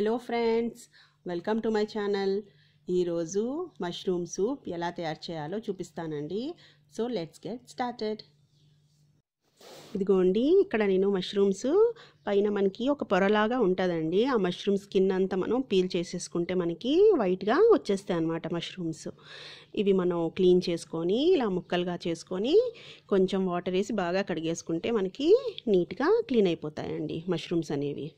hello friends welcome to my channel ఈరోజు mushroom soup ఎలా తయారు చేయాలో చూపిస్తానండి సో లెట్స్ గెట్ స్టార్టెడ్ ఇదిగోండి ఇక్కడ నేను మష్రూమ్స్ పైన మనకి ఒక పొరలాగా ఉంటుందండి ఆ మష్రూమ్ స్కిన్ అంతా మనం పీల్ చేసేసుకుంటే మనకి వైట్గా వచ్చేస్తాయి అన్నమాట మష్రూమ్స్ ఇవి మనం క్లీన్ చేసుకొని ఇలా ముక్కలుగా చేసుకొని కొంచెం వాటర్ వేసి బాగా కడిగేసుకుంటే మనకి నీట్గా క్లీన్ అయిపోతాయండి మష్రూమ్స్ అనేవి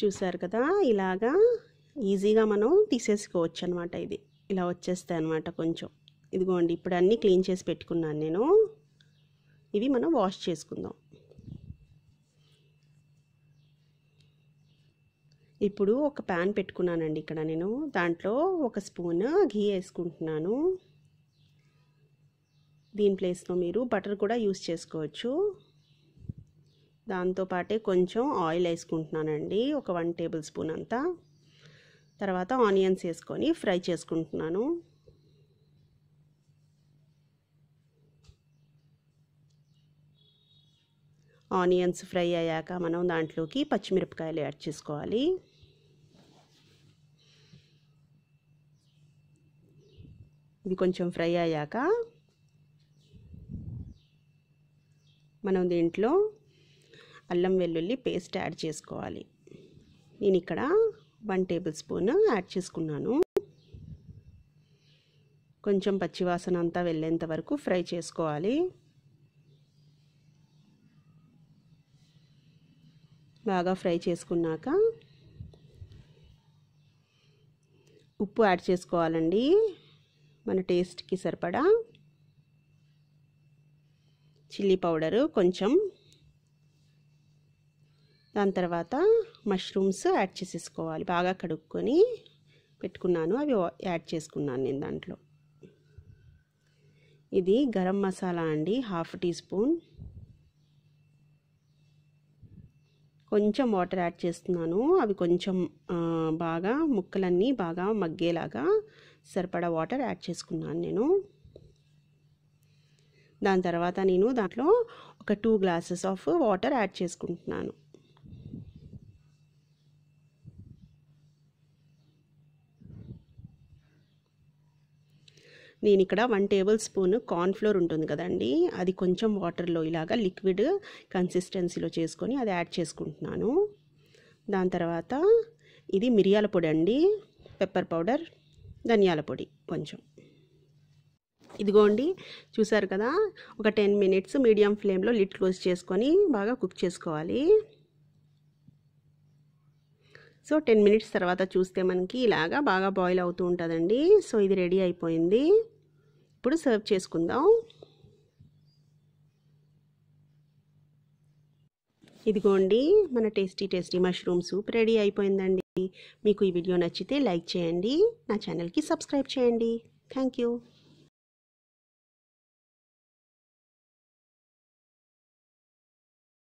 చూసారు కదా ఇలాగా ఈజీగా మనం తీసేసుకోవచ్చు అనమాట ఇది ఇలా వచ్చేస్తాయి అనమాట కొంచెం ఇదిగోండి ఇప్పుడు అన్నీ క్లీన్ చేసి పెట్టుకున్నాను నేను ఇవి మనం వాష్ చేసుకుందాం ఇప్పుడు ఒక ప్యాన్ పెట్టుకున్నానండి ఇక్కడ నేను దాంట్లో ఒక స్పూన్ ఘీ వేసుకుంటున్నాను దీని ప్లేస్లో మీరు బటర్ కూడా యూస్ చేసుకోవచ్చు దాంతోపాటే కొంచెం ఆయిల్ వేసుకుంటున్నానండి ఒక వన్ టేబుల్ స్పూన్ అంతా తర్వాత ఆనియన్స్ వేసుకొని ఫ్రై చేసుకుంటున్నాను ఆనియన్స్ ఫ్రై అయ్యాక మనం దాంట్లోకి పచ్చిమిరపకాయలు యాడ్ చేసుకోవాలి ఇవి కొంచెం ఫ్రై అయ్యాక మనం దీంట్లో అల్లం వెల్లుల్లి పేస్ట్ యాడ్ చేసుకోవాలి నేను ఇక్కడ వన్ టేబుల్ స్పూన్ యాడ్ చేసుకున్నాను కొంచెం పచ్చివాసన అంతా వెళ్ళేంత వరకు ఫ్రై చేసుకోవాలి బాగా ఫ్రై చేసుకున్నాక ఉప్పు యాడ్ చేసుకోవాలండి మన టేస్ట్కి సరిపడా చిల్లీ పౌడరు కొంచెం దాని తర్వాత మష్రూమ్స్ యాడ్ చేసేసుకోవాలి బాగా కడుక్కొని పెట్టుకున్నాను అవి యాడ్ చేసుకున్నాను నేను దాంట్లో ఇది గరం మసాలా అండి హాఫ్ టీ స్పూన్ కొంచెం వాటర్ యాడ్ చేస్తున్నాను అవి కొంచెం బాగా ముక్కలన్నీ బాగా మగ్గేలాగా సరిపడా వాటర్ యాడ్ చేసుకున్నాను నేను దాని తర్వాత నేను దాంట్లో ఒక two glasses of water add చేసుకుంటున్నాను నేను ఇక్కడ వన్ టేబుల్ స్పూన్ కార్న్ఫ్లోర్ ఉంటుంది కదండి అది కొంచెం వాటర్లో ఇలాగా లిక్విడ్ కన్సిస్టెన్సీలో చేసుకొని అది యాడ్ చేసుకుంటున్నాను దాని తర్వాత ఇది మిరియాల పొడి అండి పెప్పర్ పౌడర్ ధనియాల పొడి కొంచెం ఇదిగోండి చూసారు కదా ఒక టెన్ మినిట్స్ మీడియం ఫ్లేమ్లో లిట్ క్లోజ్ చేసుకొని బాగా కుక్ చేసుకోవాలి సో టెన్ మినిట్స్ తర్వాత చూస్తే మనకి ఇలాగా బాగా బాయిల్ అవుతూ ఉంటుందండి సో ఇది రెడీ అయిపోయింది ఇప్పుడు సర్వ్ చేసుకుందాం ఇదిగోండి మన tasty tasty mushroom soup ready అయిపోయిందండి మీకు ఈ వీడియో నచ్చితే లైక్ చేయండి నా ఛానల్కి సబ్స్క్రైబ్ చేయండి థ్యాంక్